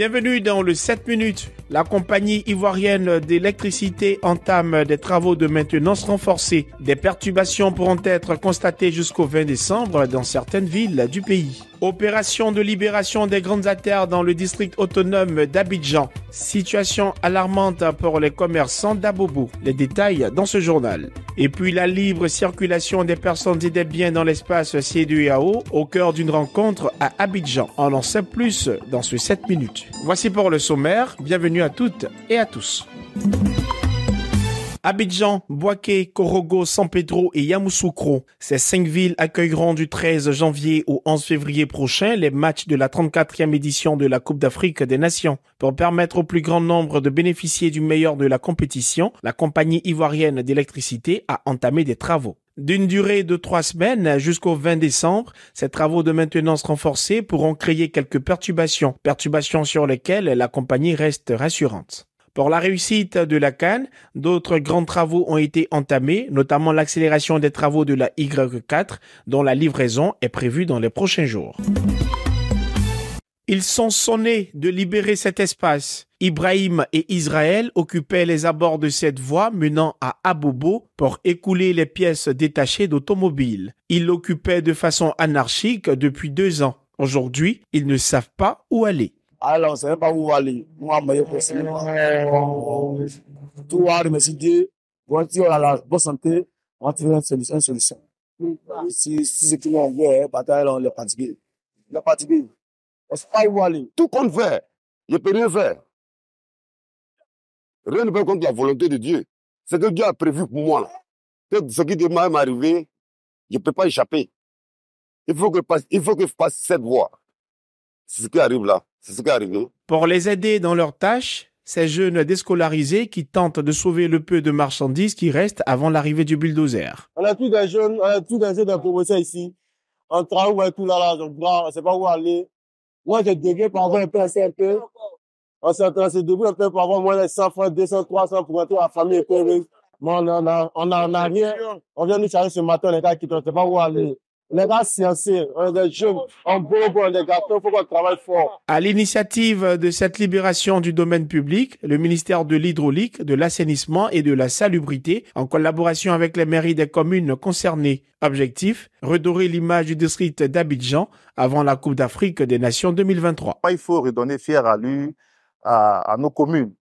Bienvenue dans le 7 minutes, la compagnie ivoirienne d'électricité entame des travaux de maintenance renforcés. Des perturbations pourront être constatées jusqu'au 20 décembre dans certaines villes du pays. Opération de libération des grandes artères dans le district autonome d'Abidjan. Situation alarmante pour les commerçants d'Abobo. Les détails dans ce journal. Et puis la libre circulation des personnes et des biens dans l'espace CEDEAO au cœur d'une rencontre à Abidjan. On en sait plus dans ces 7 minutes. Voici pour le sommaire. Bienvenue à toutes et à tous. Abidjan, Boaké, Corogo, San Pedro et Yamoussoukro. Ces cinq villes accueilleront du 13 janvier au 11 février prochain les matchs de la 34e édition de la Coupe d'Afrique des Nations. Pour permettre au plus grand nombre de bénéficier du meilleur de la compétition, la compagnie ivoirienne d'électricité a entamé des travaux. D'une durée de trois semaines jusqu'au 20 décembre, ces travaux de maintenance renforcés pourront créer quelques perturbations, perturbations sur lesquelles la compagnie reste rassurante. Pour la réussite de la Cannes, d'autres grands travaux ont été entamés, notamment l'accélération des travaux de la Y4 dont la livraison est prévue dans les prochains jours. Ils sont sonnés de libérer cet espace. Ibrahim et Israël occupaient les abords de cette voie menant à Abobo pour écouler les pièces détachées d'automobiles. Ils l'occupaient de façon anarchique depuis deux ans. Aujourd'hui, ils ne savent pas où aller on Moi, usaeba uwali mwamba yoko sinema tu Dieu. mesidi wanti a la bonne santé on une solution une solution si si c'est qui hein, on pas bataille on le fatigué le fatigué on sait pas aller. tout compte faire je peux rien faire rien ne peut contre la volonté de Dieu C'est ce que Dieu a prévu pour moi là ce qui demain arrivé, je ne peux pas échapper il faut que passe il faut que je passe cette voie c'est ce qui arrive là. C'est ce qui arrive. Pour les aider dans leurs tâches, ces jeunes déscolarisés qui tentent de sauver le peu de marchandises qui restent avant l'arrivée du bulldozer. On a tous des jeunes, on a tous des jeunes de ici. On travaille tout là, là, on on ne sait pas où aller. Moi, j'ai dégagé pour avoir un peu, un peu. On s'est se debout un peu pour avoir moins de 100 francs, 200, 300 pour être à la famille on n'a on a, rien. On vient nous charger ce matin, les gars qui ne sait pas où aller. Les gars, euh, un il faut qu'on travaille fort. À l'initiative de cette libération du domaine public, le ministère de l'Hydraulique, de l'Assainissement et de la Salubrité, en collaboration avec les mairies des communes concernées, objectif, redorer l'image du district d'Abidjan avant la Coupe d'Afrique des Nations 2023. Il faut redonner fier à lui, à, à, nos communes.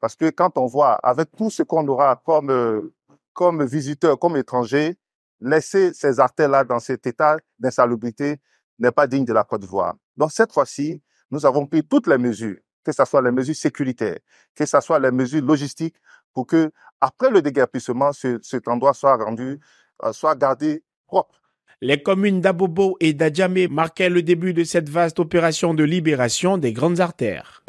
Parce que quand on voit, avec tout ce qu'on aura comme, euh, comme visiteurs, comme étrangers, laisser ces artères-là dans cet état d'insalubrité n'est pas digne de la Côte d'Ivoire. Donc cette fois-ci, nous avons pris toutes les mesures, que ce soit les mesures sécuritaires, que ce soit les mesures logistiques, pour que après le déguerpissement, cet endroit soit rendu, euh, soit gardé propre. Les communes d'Abobo et d'Adjamé marquaient le début de cette vaste opération de libération des grandes artères.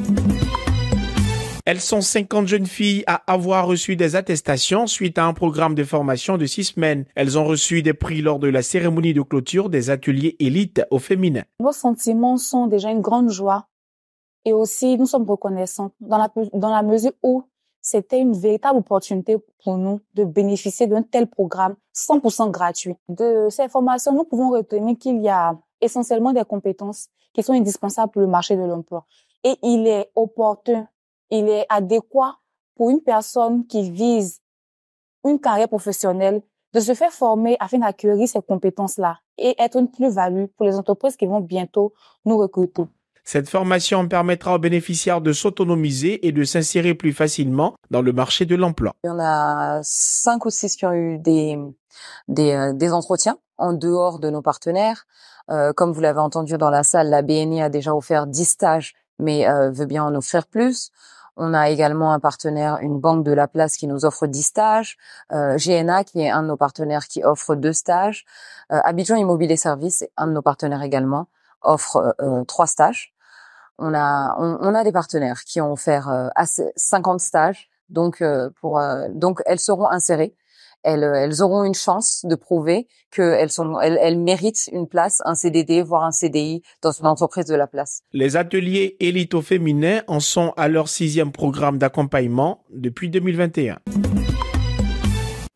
Elles sont 50 jeunes filles à avoir reçu des attestations suite à un programme de formation de six semaines. Elles ont reçu des prix lors de la cérémonie de clôture des ateliers élites au féminin. Nos sentiments sont déjà une grande joie et aussi nous sommes reconnaissants dans la, dans la mesure où c'était une véritable opportunité pour nous de bénéficier d'un tel programme 100% gratuit. De ces formations, nous pouvons retenir qu'il y a essentiellement des compétences qui sont indispensables pour le marché de l'emploi. Et il est opportun il est adéquat pour une personne qui vise une carrière professionnelle de se faire former afin d'acquérir ces compétences-là et être une plus-value pour les entreprises qui vont bientôt nous recruter. Cette formation permettra aux bénéficiaires de s'autonomiser et de s'insérer plus facilement dans le marché de l'emploi. Il y en a cinq ou six qui ont eu des, des, euh, entretiens en dehors de nos partenaires. Euh, comme vous l'avez entendu dans la salle, la BNI a déjà offert dix stages mais euh, veut bien en offrir plus. On a également un partenaire, une banque de la place qui nous offre 10 stages, euh, GNA qui est un de nos partenaires qui offre deux stages, euh, Abidjan Immobilier Service, un de nos partenaires également, offre euh, euh, trois stages. On a, on, a des partenaires qui ont offert 50 stages, donc pour donc elles seront insérées elles, auront une chance de prouver qu'elles sont, elles, méritent une place, un CDD, voire un CDI dans une entreprise de la place. Les ateliers élito féminins en sont à leur sixième programme d'accompagnement depuis 2021.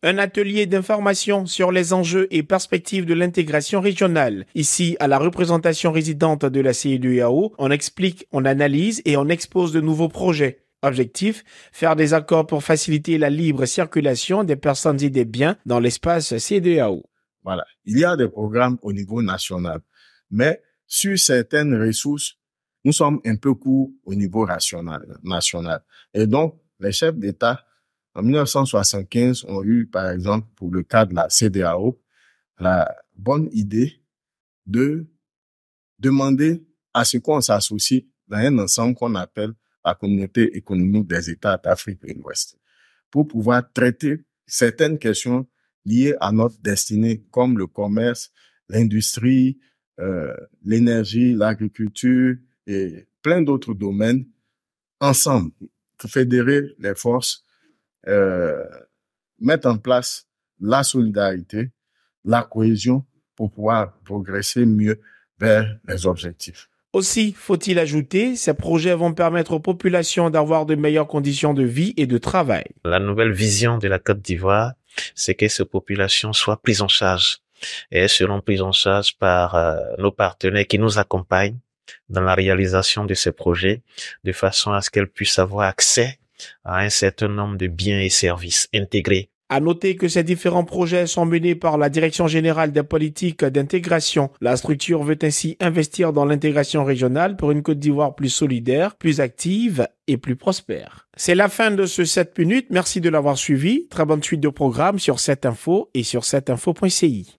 Un atelier d'information sur les enjeux et perspectives de l'intégration régionale. Ici, à la représentation résidente de la CEDEAO, on explique, on analyse et on expose de nouveaux projets. Objectif, faire des accords pour faciliter la libre circulation des personnes et des biens dans l'espace CDAO. Voilà, il y a des programmes au niveau national, mais sur certaines ressources, nous sommes un peu courts au niveau national. Et donc, les chefs d'État, en 1975, ont eu, par exemple, pour le cas de la CDAO, la bonne idée de demander à ce qu'on s'associe dans un ensemble qu'on appelle la communauté économique des États d'Afrique de l'Ouest, pour pouvoir traiter certaines questions liées à notre destinée, comme le commerce, l'industrie, euh, l'énergie, l'agriculture et plein d'autres domaines, ensemble, fédérer les forces, euh, mettre en place la solidarité, la cohésion pour pouvoir progresser mieux vers les objectifs. Aussi, faut-il ajouter, ces projets vont permettre aux populations d'avoir de meilleures conditions de vie et de travail. La nouvelle vision de la Côte d'Ivoire, c'est que ces populations soient prises en charge et seront prises en charge par euh, nos partenaires qui nous accompagnent dans la réalisation de ces projets de façon à ce qu'elles puissent avoir accès à un certain nombre de biens et services intégrés à noter que ces différents projets sont menés par la Direction générale des politiques d'intégration. La structure veut ainsi investir dans l'intégration régionale pour une Côte d'Ivoire plus solidaire, plus active et plus prospère. C'est la fin de ce 7 minutes. Merci de l'avoir suivi. Très bonne suite de programme sur cette info et sur cette infoci